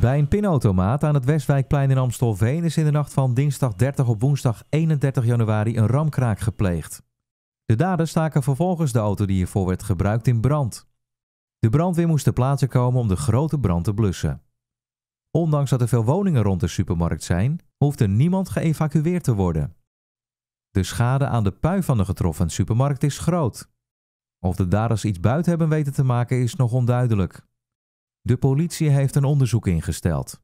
Bij een pinautomaat aan het Westwijkplein in Amstelveen is in de nacht van dinsdag 30 op woensdag 31 januari een ramkraak gepleegd. De daders staken vervolgens de auto die hiervoor werd gebruikt in brand. De brandweer moest ter plaatse komen om de grote brand te blussen. Ondanks dat er veel woningen rond de supermarkt zijn, hoefde niemand geëvacueerd te worden. De schade aan de pui van de getroffen supermarkt is groot. Of de daders iets buiten hebben weten te maken is nog onduidelijk. De politie heeft een onderzoek ingesteld.